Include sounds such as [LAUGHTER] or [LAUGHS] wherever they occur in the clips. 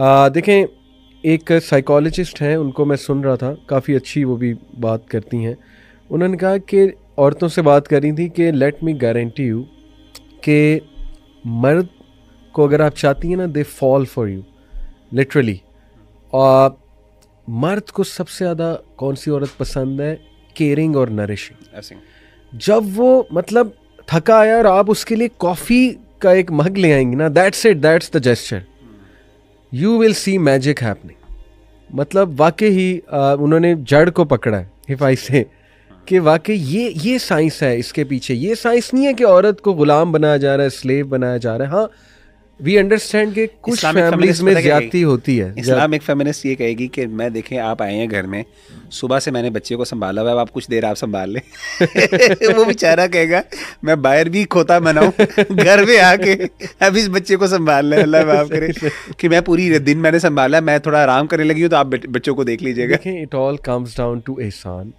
देखें एक साइकोलॉजिस्ट हैं उनको मैं सुन रहा था काफ़ी अच्छी वो भी बात करती हैं उन्होंने कहा कि औरतों से बात करी थी कि लेट मी गारंटी यू कि मर्द को अगर आप चाहती हैं ना they fall for you literally और मर्द को सबसे ज़्यादा कौन सी औरत पसंद है केयरिंग और नरिशिंग जब वो मतलब थका आया और आप उसके लिए कॉफ़ी का एक मग ले आएंगी ना that's it that's the gesture you will see magic happening मतलब वाकई ही आ, उन्होंने जड़ को पकड़ा है हिफाई से कि वाकई ये ये साइंस है इसके पीछे ये साइंस नहीं है कि औरत को ग़ुलाम बनाया जा रहा है स्लेव बनाया जा रहा है हाँ वी अंडरस्टैंड कि कुछ फैमिलीज में ज्यादती होती है इस्लाम एक फेमिनिस्ट ये कहेगी कि मैं देखें आप आए हैं घर में सुबह से मैंने बच्चे को संभाला हुआ है आप कुछ देर आप संभाल लें [LAUGHS] वो बेचारा कहेगा मैं बाहर भी खोता मनाऊं घर में आके अब इस बच्चे को संभाल लें अल्लाह माफ करे कि मैं पूरी दिन मैंने संभाला मैं थोड़ा आराम करने लगी हूँ तो आप बच्चों को देख लीजिएगा it all comes down to एहसान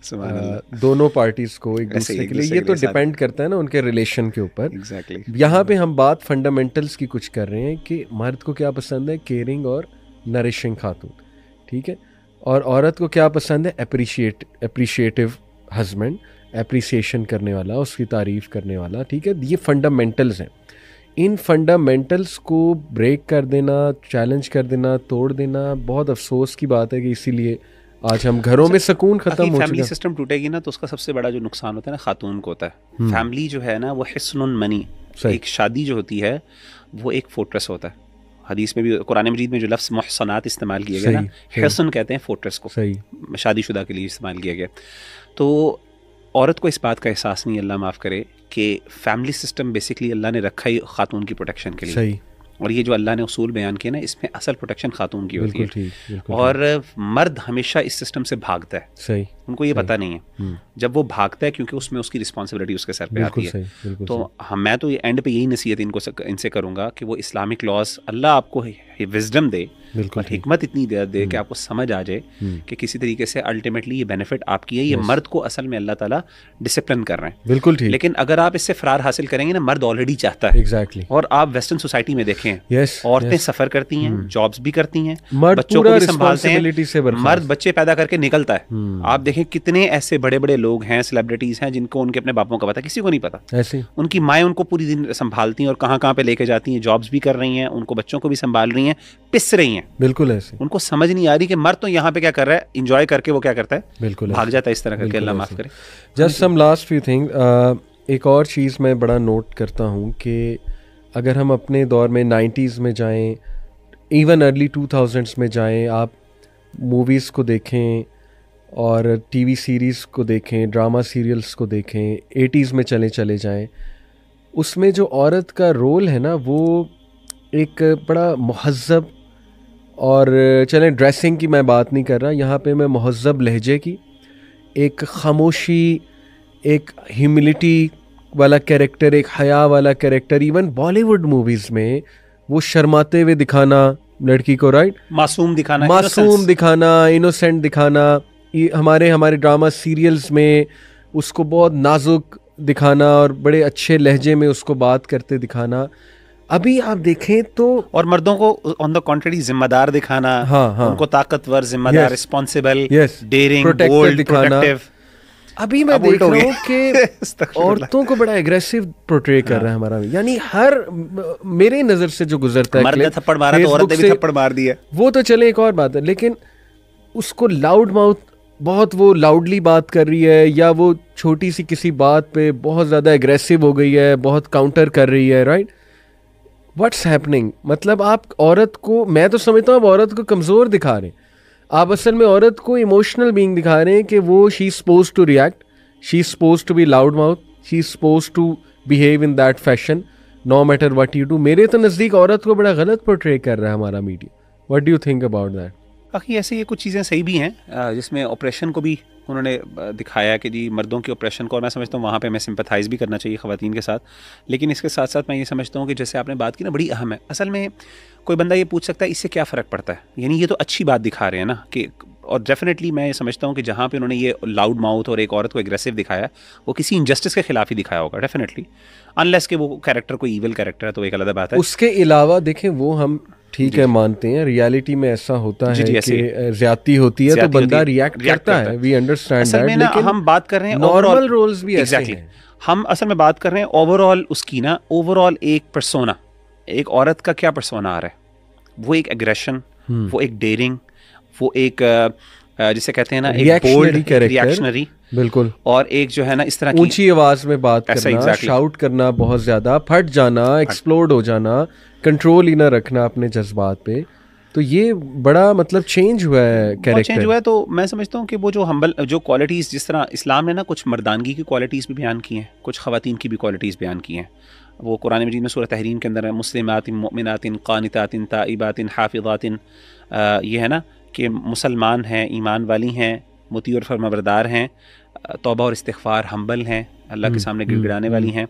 दोनों पार्टीज को एक दूसरे के लिए ये तो डिपेंड करता है ना उनके रिलेशन के ऊपर एग्जैक्टली यहाँ पे हम बात फंडामेंटल्स की कुछ कर रहे हैं कि मर्द को क्या पसंद है केयरिंग और नरिशिंग खातून ठीक है और औरत को क्या पसंद है अप्रिशिएट अप्रिशिएटिव हस्बैंड एप्रिसिएशन करने वाला उसकी तारीफ़ करने वाला ठीक है ये फंडामेंटल्स हैं इन फंडामेंटल्स को ब्रेक कर देना चैलेंज कर देना तोड़ देना बहुत अफसोस की बात है कि इसीलिए आज हम घरों अच्छा, में सुकून खत्म हो फैमिली सिस्टम टूटेगी ना तो उसका सबसे बड़ा जो नुकसान होता है ना खातून को होता है फैमिली हम्म। जो है ना वो हसन मनी एक शादी जो होती है वो एक फोट्रेस होता है हदीस में भी कुरान मजीद में जो लफ्स मोहसनात इस्तेमाल किया गया ना हसन कहते हैं फोट्रेस को शुदा के लिए इस्तेमाल किया गया तो औरत को इस बात का एहसास नहीं अल्लाह माफ़ करे कि फैमिली सिस्टम बेसिकली अल्लाह ने रखा ही खातून की प्रोटेक्शन के लिए सही और ये जो अल्लाह ने उसूल बयान किए ना इसमें असल प्रोटेक्शन खातून की होती है और मर्द हमेशा इस सिस्टम से भागता है सही उनको ये पता नहीं है हम्म। जब वो भागता है क्योंकि उसमें उसकी रिस्पॉन्सिबिलिटी उसके सर पे आती है तो मैं तो ये एंड पे यही नसीहत इनको इनसे करूंगा कि वो इस्लामिक लॉज अल्लाह आपको विजडम दे और हमत इतनी दे दे कि हम्म। आपको समझ आ जाए हम्म। कि किसी तरीके से अल्टीमेटली ये बेनिफिट आपकी है ये मर्द को असल में अल्लाह ताला डिसिप्लिन कर रहे हैं बिल्कुल ठीक लेकिन अगर आप इससे फरार हासिल करेंगे ना मर्द ऑलरेडी चाहता है एग्जैक्टली और आप वेस्टर्न सोसाइटी में देखें यस औरतें सफर करती हैं जॉब्स भी करती हैं बच्चों को संभालते हैं मर्द बच्चे पैदा करके निकलता है आप देखें देखें कितने ऐसे बड़े बड़े लोग हैं सेलिब्रिटीज़ हैं जिनको उनके अपने बापों का पता किसी को नहीं पता ऐसे उनकी माएँ उनको पूरी दिन संभालती हैं और कहाँ कहाँ पे लेके जाती हैं जॉब्स भी कर रही हैं उनको बच्चों को भी संभाल रही हैं पिस रही हैं बिल्कुल ऐसे उनको समझ नहीं आ रही कि मर तो यहाँ पे क्या कर रहा है इंजॉय करके वो क्या करता है बिल्कुल भाग जाता है इस तरह करके अल्लाह माफ़ करे just some last few thing एक और चीज़ मैं बड़ा नोट करता हूँ कि अगर हम अपने दौर में नाइन्टीज़ में जाएँ इवन अर्ली टू थाउजेंड्स में जाएँ आप मूवीज़ को देखें और टीवी सीरीज़ को देखें ड्रामा सीरियल्स को देखें एटीज़ में चले चले जाएं उसमें जो औरत का रोल है ना वो एक बड़ा महजब और चलें ड्रेसिंग की मैं बात नहीं कर रहा यहाँ पे मैं महजब लहजे की एक खामोशी एक ह्यूमिलिटी वाला कैरेक्टर एक हया वाला कैरेक्टर इवन बॉलीवुड मूवीज़ में वो शर्माते हुए दिखाना लड़की को राइट मासूम दिखाना मासूम दिखाना इनोसेंट दिखाना ये हमारे हमारे ड्रामा सीरियल्स में उसको बहुत नाजुक दिखाना और बड़े अच्छे लहजे में उसको बात करते दिखाना अभी आप देखें तो और मर्दों को ऑन द कॉन्ट्री जिम्मेदार दिखाना हाँ, हाँ, उनको ताकतवर जिम्मेदार रिस्पॉन्सिबल डेरिंग बोल्ड दिखाना अभी मैं देख रहा हूँ कि [LAUGHS] औरतों को बड़ा एग्रेसिव पोर्ट्रे कर हाँ। रहा है हाँ। हमारा यानी हर मेरे नजर से जो गुजरता है थप्पड़ मारा तो औरत भी थप्पड़ मार दिया वो तो चले एक और बात है लेकिन उसको लाउड माउथ बहुत वो लाउडली बात कर रही है या वो छोटी सी किसी बात पे बहुत ज़्यादा एग्रेसिव हो गई है बहुत काउंटर कर रही है राइट व्हाट्स हैपनिंग मतलब आप औरत को मैं तो समझता हूँ आप औरत को कमज़ोर दिखा रहे हैं आप असल में औरत को इमोशनल बींग दिखा रहे हैं कि वो she supposed to react she supposed to be loud mouth she supposed to behave in that fashion no matter what you do मेरे तो नज़दीक औरत को बड़ा गलत पोर्ट्रे कर रहा है हमारा media what do think about that बाकी ऐसे ये कुछ चीज़ें सही भी हैं जिसमें ऑपरेशन को भी उन्होंने दिखाया कि जी मर्दों के ऑपरेशन को और मैं समझता हूँ वहाँ पे मैं सिंपथाइज भी करना चाहिए खातन के साथ लेकिन इसके साथ साथ मैं ये समझता हूँ कि जैसे आपने बात की ना बड़ी अहम है असल में कोई बंदा ये पूछ सकता है इससे क्या फ़र्क पड़ता है यानी ये तो अच्छी बात दिखा रहे हैं ना कि और डेफिनेटली मैं ये समझता हूँ कि जहाँ पे उन्होंने ये लाउड माउथ और एक औरत को एग्रेसिव दिखाया वो किसी इनजस्टिस के खिलाफ ही दिखाया होगा डेफिनेटली अनलेस के वो कैरेक्टर कोई ईवल कैरेक्टर है तो एक अलग बात है उसके अलावा देखें वो हम ठीक है मानते हैं रियलिटी में ऐसा होता है कि ज्यादा होती है तो बंदा रिएक्ट करता है वी अंडरस्टैंड हम बात कर रहे हैं नॉर्मल रोल्स भी ऐसे हैं हम असल में बात कर रहे हैं ओवरऑल उसकी ना ओवरऑल एक परसोना एक औरत का क्या परसोना आ रहा है वो एक एग्रेशन हम्म। वो एक डेरिंग वो एक जिसे कहते हैं ना एक बोल्ड रिएक्शनरी बिल्कुल और एक जो है ना इस तरह ऊंची आवाज में बात करना exactly. शाउट करना बहुत ज्यादा फट जाना एक्सप्लोड हो जाना कंट्रोल ही ना रखना अपने जज्बात पे तो ये बड़ा मतलब चेंज हुआ है कैरेक्टर चेंज हुआ है तो मैं समझता हूँ कि वो जो हम्बल जो क्वालिटीज़ जिस तरह इस्लाम ने ना कुछ मर्दानगी की क्वालिटीज़ भी बयान की हैं कुछ ख़वान की भी क्वालिटीज़ बयान की हैं वो कुरान मजीद में सूर्य तहरीन के अंदर है मुस्लिमातिन मोमिनातिन कानितातिन ताइबातिन हाफिज़ातिन ये है ना कि मुसलमान हैं ईमान वाली हैं मोती और फरमाबरदार हैं तोबा और इस्तफ़ार हम्बल हैं अल्लाह के हम्म, सामने हम्म, गिड़गिड़ाने वाली हम्म। हैं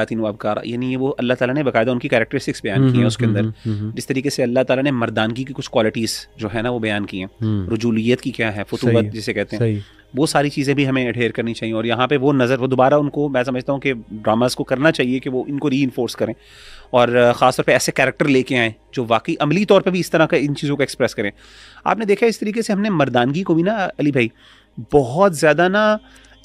बात इन वबकार यानी ये वो अल्लाह ताला ने बकायदा उनकी कैरेक्टरिस्टिक्स बयान की हैं उसके अंदर जिस तरीके से अल्लाह ताला ने मर्दानगी की कुछ क्वालिटीज़ जो है ना वो बयान की हैं रजूलियत की क्या है फतूबत जिसे कहते हैं वो सारी चीज़ें भी हमें अडेयर करनी चाहिए और यहाँ पे वो नज़र वो दोबारा उनको मैं समझता हूँ कि ड्रामास को करना चाहिए कि वो इनको री करें और ख़ासतौर पर ऐसे कैरेक्टर लेके आएँ जो वाकई अमली तौर पर भी इस तरह का इन चीज़ों को एक्सप्रेस करें आपने देखा इस तरीके से हमने मर्दानगी को भी ना अली भाई बहुत ज़्यादा ना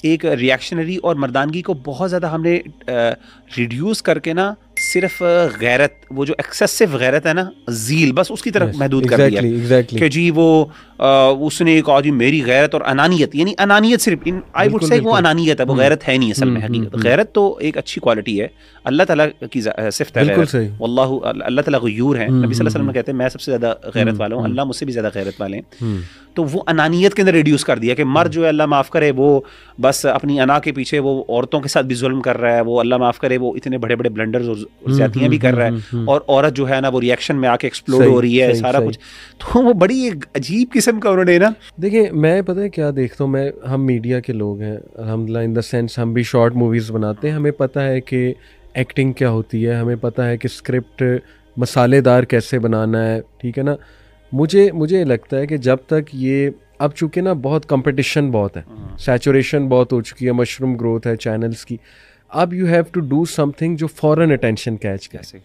एक रिएक्शनरी और मर्दानगी को बहुत ज़्यादा हमने रिड्यूस करके ना सिर्फ गैरत वो जो एक्सेसिव गैरत है ना जील बस उसकी तरफ yes, महदूद exactly, कर दिया exactly. कि जी वो आ, उसने एक और मेरी गैरत और अनानियत यानी अनानियत सिर्फ इन आई वुड से वो अनानियत है वो गैरत है नहीं असल में हकीकत हम्म, हम्म, हम्म। गैरत तो एक अच्छी क्वालिटी है अल्लाह ताला की सिफत है अल्लाह अल्लाह ताला यूर है नबी सल्लल्लाहु अलैहि वसल्लम कहते हैं मैं सबसे ज़्यादा गैरत वाला हूँ अल्लाह मुझसे भी ज़्यादा गैरत वाले हैं तो वो अनानियत के अंदर रिड्यूस कर दिया कि मर्द हम्म। जो है अल्लाह माफ़ करे वो बस अपनी अना के पीछे वो औरतों के साथ भी जुल्म कर रहा है वो अल्लाह माफ़ करे वो इतने बड़े बड़े ब्लंडर्स और हम्म, ज्यादियाँ हम्म, भी कर रहा है और औरत जो है ना वो रिएक्शन में आके एक्सप्लोर हो रही है सारा कुछ तो वो बड़ी एक अजीब किस्म का उन्होंने ना देखिए मैं पता है क्या देखता हूँ मैं हम मीडिया के लोग हैं अलहमदिल्ला इन द सेंस हम भी शॉर्ट मूवीज़ बनाते हैं हमें पता है कि एक्टिंग क्या होती है हमें पता है कि स्क्रिप्ट मसालेदार कैसे बनाना है ठीक है ना मुझे मुझे लगता है कि जब तक ये अब चूंकि ना बहुत कंपटीशन बहुत है सैचुरेशन हाँ। बहुत हो चुकी है मशरूम ग्रोथ है चैनल्स की अब you have to do something जो फॉरन अटेंशन कैच कर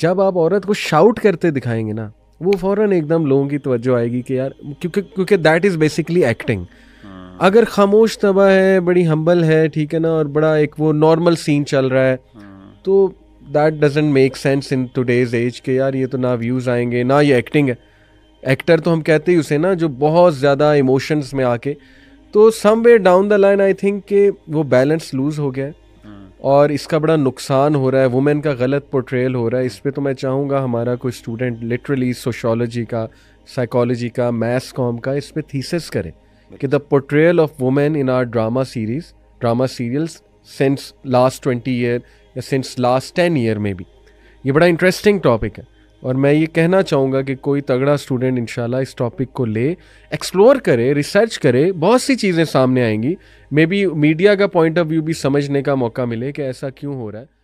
जब आप औरत को शाउट करते दिखाएंगे ना वो फ़ौरन एकदम लोगों की तवज्जो आएगी कि यार क्योंकि क्योंकि दैट इज़ बेसिकली एक्टिंग अगर खामोश तबाह है बड़ी हम्बल है ठीक है ना और बड़ा एक वो नॉर्मल सीन चल रहा है हाँ। तो that doesn't make sense in today's age के यार ये तो ना व्यूज़ आएंगे ना ये एक्टिंग है एक्टर तो हम कहते ही उसे ना जो बहुत ज़्यादा इमोशंस में आके तो some way down the line I think कि वो बैलेंस लूज हो गया है हम्म। और इसका बड़ा नुकसान हो रहा है वुमेन का गलत पोर्ट्रेयल हो रहा है इस पर तो मैं चाहूँगा हमारा कोई स्टूडेंट लिटरली सोशोलॉजी का साइकोलॉजी का मैथ्स कॉम का इस पर थीसिस करें कि the portrayal of women in our drama series drama serials since last twenty year या सिंस लास्ट टेन ईयर में भी ये बड़ा इंटरेस्टिंग टॉपिक है और मैं ये कहना चाहूँगा कि कोई तगड़ा स्टूडेंट इन इस टॉपिक को ले एक्सप्लोर करे रिसर्च करे बहुत सी चीज़ें सामने आएंगी मे बी मीडिया का पॉइंट ऑफ व्यू भी समझने का मौका मिले कि ऐसा क्यों हो रहा है